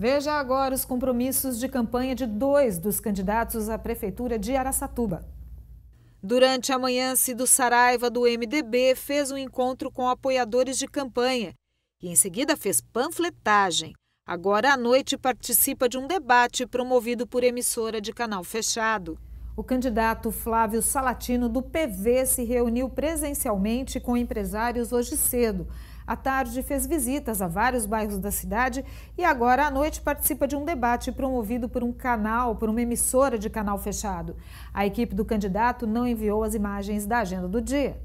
Veja agora os compromissos de campanha de dois dos candidatos à Prefeitura de Araçatuba. Durante a manhã, Cido Saraiva, do MDB, fez um encontro com apoiadores de campanha e, em seguida, fez panfletagem. Agora à noite, participa de um debate promovido por emissora de canal fechado. O candidato Flávio Salatino, do PV, se reuniu presencialmente com empresários hoje cedo. À tarde, fez visitas a vários bairros da cidade e agora à noite participa de um debate promovido por um canal, por uma emissora de canal fechado. A equipe do candidato não enviou as imagens da agenda do dia.